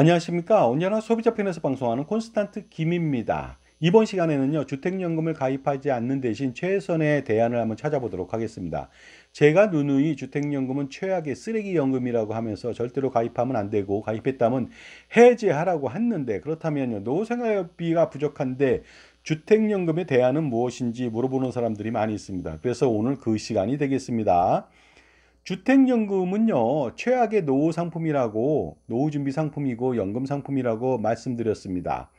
안녕하십니까 언제나 소비자 편에서 방송하는 콘스탄트 김입니다 이번 시간에는요 주택연금을 가입하지 않는 대신 최선의 대안을 한번 찾아보도록 하겠습니다 제가 누누이 주택연금은 최악의 쓰레기연금이라고 하면서 절대로 가입하면 안 되고 가입했다면 해지하라고 했는데 그렇다면요 노후생활비가 부족한데 주택연금의 대안은 무엇인지 물어보는 사람들이 많이 있습니다 그래서 오늘 그 시간이 되겠습니다 주택연금은요 최악의 노후 상품이라고 노후 준비 상품이고 연금 상품이라고 말씀드렸습니다.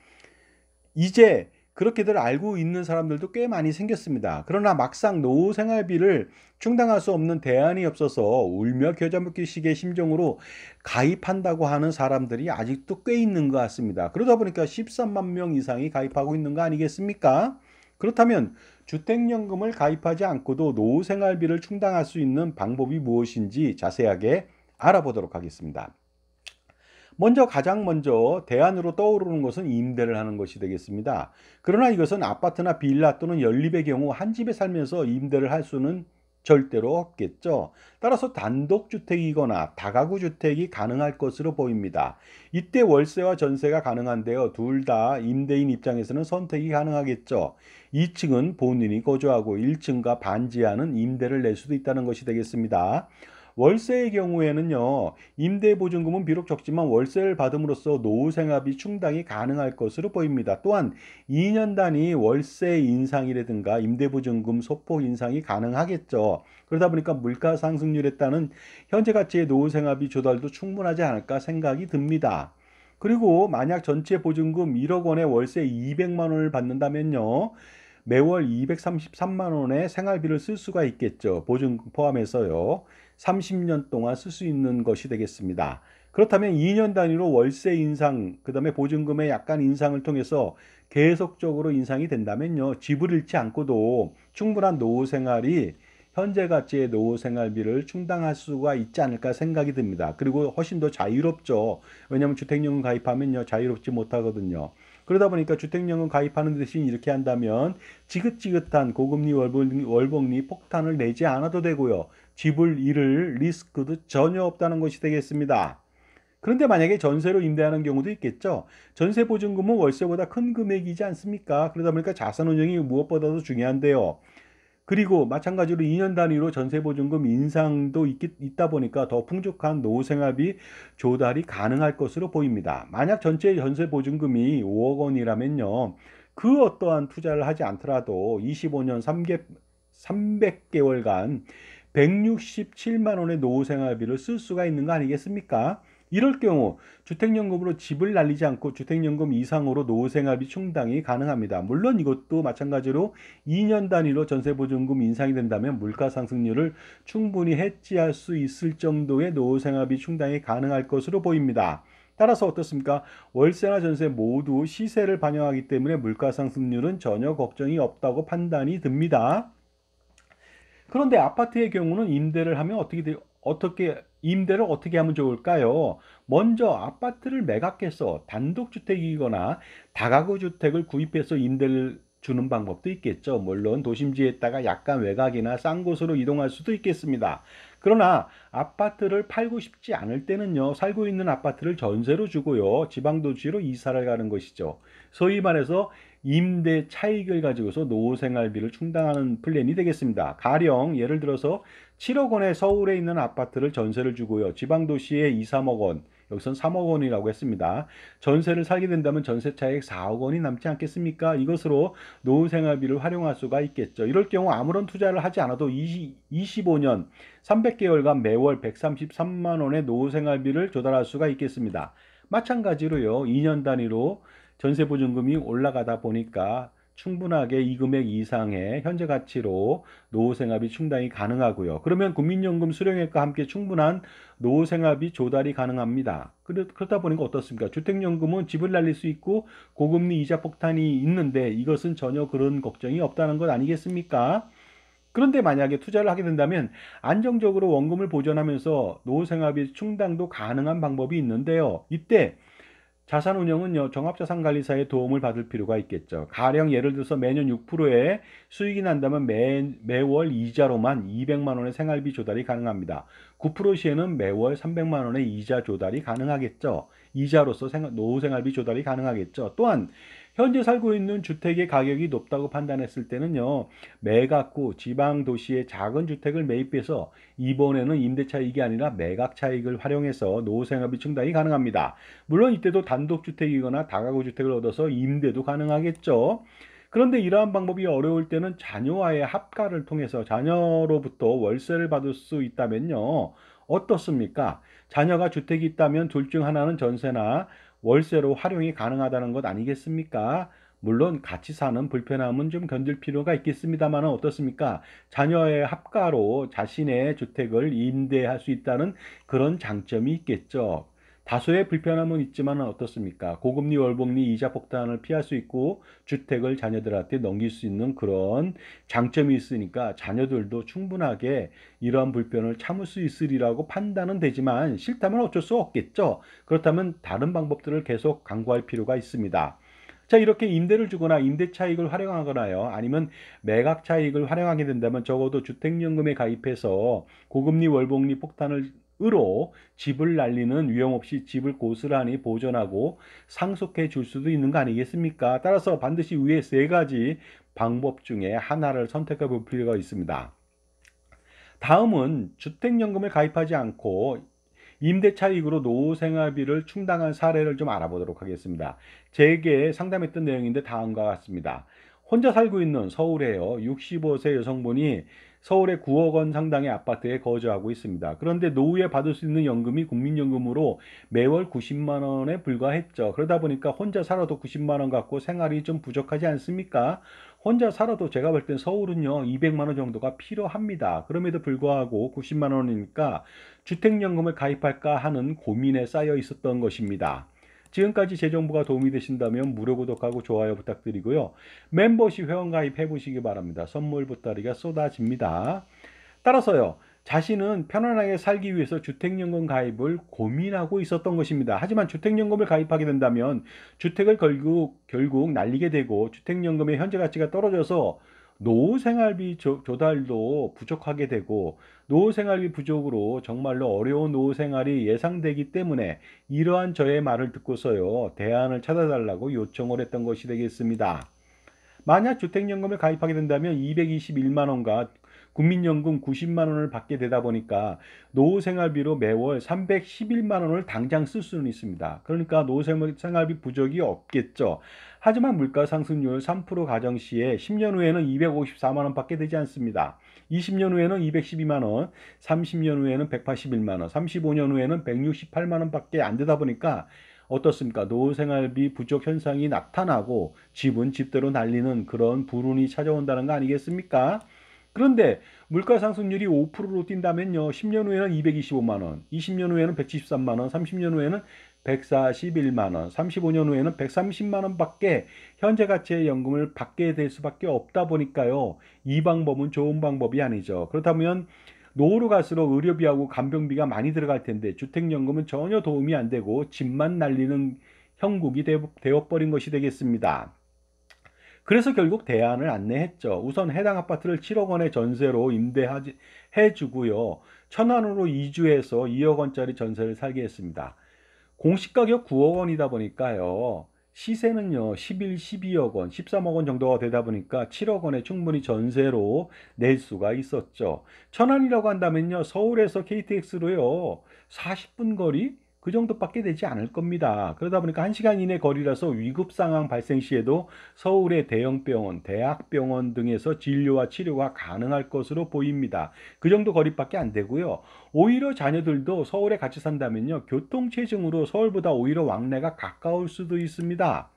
이제 그렇게들 알고 있는 사람들도 꽤 많이 생겼습니다. 그러나 막상 노후 생활비를 충당할 수 없는 대안이 없어서 울며 겨자 먹기식의 심정으로 가입한다고 하는 사람들이 아직도 꽤 있는 것 같습니다. 그러다 보니까 13만 명 이상이 가입하고 있는 거 아니겠습니까? 그렇다면 주택연금을 가입하지 않고도 노후생활비를 충당할 수 있는 방법이 무엇인지 자세하게 알아보도록 하겠습니다. 먼저 가장 먼저 대안으로 떠오르는 것은 임대를 하는 것이 되겠습니다. 그러나 이것은 아파트나 빌라 또는 연립의 경우 한 집에 살면서 임대를 할 수는 절대로 없겠죠. 따라서 단독주택이거나 다가구 주택이 가능할 것으로 보입니다. 이때 월세와 전세가 가능한데요. 둘 다 임대인 입장에서는 선택이 가능하겠죠. 2층은 본인이 거주하고 1층과 반지하는 임대를 낼 수도 있다는 것이 되겠습니다. 월세의 경우에는요. 임대보증금은 비록 적지만 월세를 받음으로써 노후생활비 충당이 가능할 것으로 보입니다. 또한 2년 단위 월세 인상이라든가 임대보증금 소폭 인상이 가능하겠죠. 그러다 보니까 물가 상승률에 따른 현재 가치의 노후생활비 조달도 충분하지 않을까 생각이 듭니다. 그리고 만약 전체 보증금 1억 원에 월세 200만 원을 받는다면요. 매월 233만 원의 생활비를 쓸 수가 있겠죠. 보증 포함해서요. 30년 동안 쓸 수 있는 것이 되겠습니다. 그렇다면 2년 단위로 월세 인상, 그 다음에 보증금의 약간 인상을 통해서 계속적으로 인상이 된다면요. 집을 잃지 않고도 충분한 노후 생활이 현재 가치의 노후 생활비를 충당할 수가 있지 않을까 생각이 듭니다. 그리고 훨씬 더 자유롭죠. 왜냐하면 주택용 가입하면요. 자유롭지 못하거든요. 그러다 보니까 주택연금 가입하는 대신 이렇게 한다면 지긋지긋한 고금리 월복리 폭탄을 내지 않아도 되고요. 집을 잃을 리스크도 전혀 없다는 것이 되겠습니다. 그런데 만약에 전세로 임대하는 경우도 있겠죠. 전세 보증금은 월세보다 큰 금액이지 않습니까? 그러다 보니까 자산 운용이 무엇보다도 중요한데요. 그리고 마찬가지로 2년 단위로 전세보증금 인상도 있, 있다 보니까 더 풍족한 노후생활비 조달이 가능할 것으로 보입니다. 만약 전체 전세보증금이 5억 원이라면요. 그 어떠한 투자를 하지 않더라도 25년 3개, 300개월간 167만 원의 노후 생활비를 쓸 수가 있는 거 아니겠습니까? 이럴 경우 주택연금으로 집을 날리지 않고 주택연금 이상으로 노후생활비 충당이 가능합니다. 물론 이것도 마찬가지로 2년 단위로 전세보증금 인상이 된다면 물가상승률을 충분히 해지할 수 있을 정도의 노후생활비 충당이 가능할 것으로 보입니다. 따라서 어떻습니까? 월세나 전세 모두 시세를 반영하기 때문에 물가상승률은 전혀 걱정이 없다고 판단이 듭니다. 그런데 아파트의 경우는 임대를 하면 어떻게 되, 요 어떻게 임대를 어떻게 하면 좋을까요? 먼저 아파트를 매각해서 단독주택이거나 다가구 주택을 구입해서 임대를 주는 방법도 있겠죠. 물론 도심지에다가 약간 외곽이나 싼 곳으로 이동할 수도 있겠습니다. 그러나 아파트를 팔고 싶지 않을 때는요. 살고 있는 아파트를 전세로 주고요. 지방도시로 이사를 가는 것이죠. 소위 말해서 임대 차익을 가지고서 노후생활비를 충당하는 플랜이 되겠습니다. 가령 예를 들어서 7억 원에 서울에 있는 아파트를 전세를 주고요. 지방도시에 2, 3억 원, 여기선 3억 원이라고 했습니다. 전세를 살게 된다면 전세 차액 4억 원이 남지 않겠습니까? 이것으로 노후 생활비를 활용할 수가 있겠죠. 이럴 경우 아무런 투자를 하지 않아도 20, 25년 300개월간 매월 133만 원의 노후 생활비를 조달할 수가 있겠습니다. 마찬가지로요. 2년 단위로 전세보증금이 올라가다 보니까 충분하게 이 금액 이상의 현재 가치로 노후생활비 충당이 가능하고요. 그러면 국민연금 수령액과 함께 충분한 노후생활비 조달이 가능합니다. 그렇다 보니까 어떻습니까? 주택연금은 집을 날릴 수 있고 고금리 이자 폭탄이 있는데 이것은 전혀 그런 걱정이 없다는 것 아니겠습니까? 그런데 만약에 투자를 하게 된다면 안정적으로 원금을 보전하면서 노후생활비 충당도 가능한 방법이 있는데요. 이때 자산운용은요 종합자산관리사의 도움을 받을 필요가 있겠죠. 가령 예를 들어서 매년 6%의 수익이 난다면 매, 매월 이자로만 200만 원의 생활비 조달이 가능합니다. 9% 시에는 매월 300만 원의 이자 조달이 가능하겠죠. 이자로서 생, 노후 생활비 조달이 가능하겠죠. 또한 현재 살고 있는 주택의 가격이 높다고 판단했을 때는요. 매각구 지방 도시의 작은 주택을 매입해서 이번에는 임대차익이 아니라 매각차익을 활용해서 노후생활비 충당이 가능합니다. 물론 이때도 단독주택이거나 다가구 주택을 얻어서 임대도 가능하겠죠. 그런데 이러한 방법이 어려울 때는 자녀와의 합가를 통해서 자녀로부터 월세를 받을 수 있다면요. 어떻습니까? 자녀가 주택이 있다면 둘 중 하나는 전세나 월세로 활용이 가능하다는 것 아니겠습니까? 물론 같이 사는 불편함은 좀 견딜 필요가 있겠습니다만 어떻습니까? 자녀의 합가로 자신의 주택을 임대할 수 있다는 그런 장점이 있겠죠. 다소의 불편함은 있지만 어떻습니까? 고금리, 월복리, 이자 폭탄을 피할 수 있고 주택을 자녀들한테 넘길 수 있는 그런 장점이 있으니까 자녀들도 충분하게 이러한 불편을 참을 수 있으리라고 판단은 되지만 싫다면 어쩔 수 없겠죠. 그렇다면 다른 방법들을 계속 강구할 필요가 있습니다. 자 이렇게 임대를 주거나 임대 차익을 활용하거나요 아니면 매각 차익을 활용하게 된다면 적어도 주택연금에 가입해서 고금리 월복리 폭탄을 으로 집을 날리는 위험 없이 집을 고스란히 보존하고 상속해 줄 수도 있는 거 아니겠습니까? 따라서 반드시 위에 세 가지 방법 중에 하나를 선택해 볼 필요가 있습니다. 다음은 주택연금을 가입하지 않고 임대차익으로 노후생활비를 충당한 사례를 좀 알아보도록 하겠습니다. 제게 상담했던 내용인데 다음과 같습니다. 혼자 살고 있는 서울에요. 65세 여성분이 서울의 9억 원 상당의 아파트에 거주하고 있습니다. 그런데 노후에 받을 수 있는 연금이 국민연금으로 매월 90만 원에 불과했죠. 그러다 보니까 혼자 살아도 90만 원 갖고 생활이 좀 부족하지 않습니까? 혼자 살아도 제가 볼 땐 서울은요 200만원 정도가 필요합니다 그럼에도 불구하고 90만원이니까 주택연금을 가입할까 하는 고민에 쌓여 있었던 것입니다 지금까지 제 정보가 도움이 되신다면 무료 구독하고 좋아요 부탁드리고요. 멤버십 회원 가입해 보시기 바랍니다. 선물 보따리가 쏟아집니다. 따라서요. 자신은 편안하게 살기 위해서 주택연금 가입을 고민하고 있었던 것입니다. 하지만 주택연금을 가입하게 된다면 주택을 결국, 결국 날리게 되고 주택연금의 현재 가치가 떨어져서 노후 생활비 조, 달도 부족하게 되고 노후 생활비 부족으로 정말로 어려운 노후 생활이 예상되기 때문에 이러한 저의 말을 듣고서요 대안을 찾아달라고 요청을 했던 것이 되겠습니다. 만약 주택연금을 가입하게 된다면 221만원과 국민연금 90만 원을 받게 되다 보니까 노후생활비로 매월 311만 원을 당장 쓸 수는 있습니다. 그러니까 노후생활비 부족이 없겠죠. 하지만 물가 상승률 3% 가정 시에 10년 후에는 254만 원 받게 되지 않습니다. 20년 후에는 212만 원, 30년 후에는 181만 원, 35년 후에는 168만 원밖에 안 되다 보니까 어떻습니까? 노후생활비 부족 현상이 나타나고 집은 집대로 날리는 그런 불운이 찾아온다는 거 아니겠습니까? 그런데 물가 상승률이 5%로 뛴다면요. 10년 후에는 225만 원, 20년 후에는 173만 원, 30년 후에는 141만 원, 35년 후에는 130만 원밖에 현재 가치의 연금을 받게 될 수밖에 없다 보니까요. 이 방법은 좋은 방법이 아니죠. 그렇다면 노후로 갈수록 의료비하고 간병비가 많이 들어갈 텐데 주택연금은 전혀 도움이 안 되고 집만 날리는 형국이 되어버린 것이 되겠습니다. 그래서 결국 대안을 안내했죠. 우선 해당 아파트를 7억 원의 전세로 임대해 주고요. 천안으로 이주해서 2억 원짜리 전세를 살게 했습니다. 공시가격 9억 원이다 보니까요. 시세는요 11, 12억 원, 13억 원 정도가 되다 보니까 7억 원에 충분히 전세로 낼 수가 있었죠. 천안이라고 한다면요 서울에서 KTX로요 40분 거리 그 정도밖에 되지 않을 겁니다. 그러다 보니까 1시간 이내 거리라서 위급 상황 발생 시에도 서울의 대형병원, 대학병원 등에서 진료와 치료가 가능할 것으로 보입니다. 그 정도 거리밖에 안 되고요. 오히려 자녀들도 서울에 같이 산다면요. 교통체증으로 서울보다 오히려 왕래가 가까울 수도 있습니다.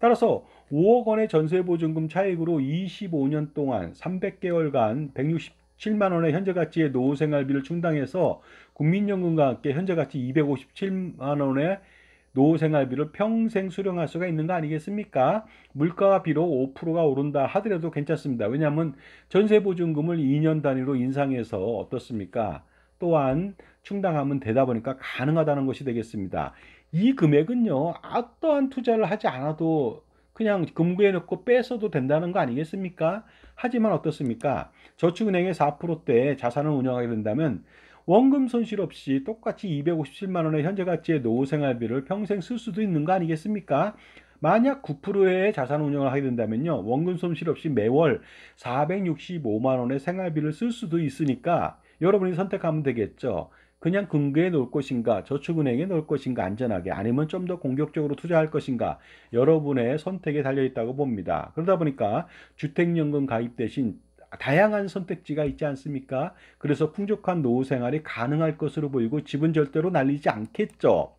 따라서 5억 원의 전세보증금 차액으로 25년 동안 300개월간 160 7만 원의 현재 가치의 노후 생활비를 충당해서 국민연금과 함께 현재 가치 257만 원의 노후 생활비를 평생 수령할 수가 있는 거 아니겠습니까? 물가가 비록 5%가 오른다 하더라도 괜찮습니다. 왜냐하면 전세 보증금을 2년 단위로 인상해서 어떻습니까? 또한 충당하면 되다 보니까 가능하다는 것이 되겠습니다. 이 금액은요, 어떠한 투자를 하지 않아도 그냥 금고에 넣고 뺏어도 된다는 거 아니겠습니까? 하지만 어떻습니까? 저축은행의 4%대 자산을 운영하게 된다면 원금 손실 없이 똑같이 257만 원의 현재 가치의 노후 생활비를 평생 쓸 수도 있는 거 아니겠습니까? 만약 9%의 자산 운영을 하게 된다면요. 원금 손실 없이 매월 465만 원의 생활비를 쓸 수도 있으니까 여러분이 선택하면 되겠죠. 그냥 금괴에 넣을 것인가 저축은행에 넣을 것인가 안전하게 아니면 좀 더 공격적으로 투자할 것인가 여러분의 선택에 달려있다고 봅니다. 그러다 보니까 주택연금 가입 대신 다양한 선택지가 있지 않습니까? 그래서 풍족한 노후 생활이 가능할 것으로 보이고 집은 절대로 날리지 않겠죠.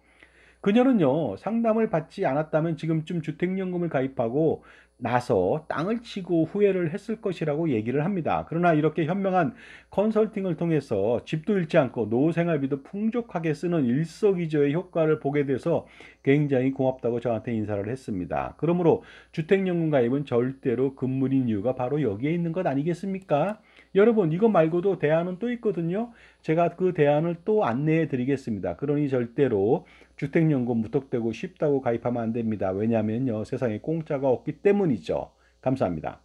그녀는요 상담을 받지 않았다면 지금쯤 주택연금을 가입하고 나서 땅을 치고 후회를 했을 것이라고 얘기를 합니다. 그러나 이렇게 현명한 컨설팅을 통해서 집도 잃지 않고 노후 생활비도 풍족하게 쓰는 일석이조의 효과를 보게 돼서 굉장히 고맙다고 저한테 인사를 했습니다. 그러므로 주택연금 가입은 절대로 금물인 이유가 바로 여기에 있는 것 아니겠습니까? 여러분 이거 말고도 대안은 또 있거든요. 제가 그 대안을 또 안내해 드리겠습니다. 그러니 절대로 주택연금 무턱대고 쉽다고 가입하면 안 됩니다. 왜냐하면요. 세상에 공짜가 없기 때문이죠. 감사합니다.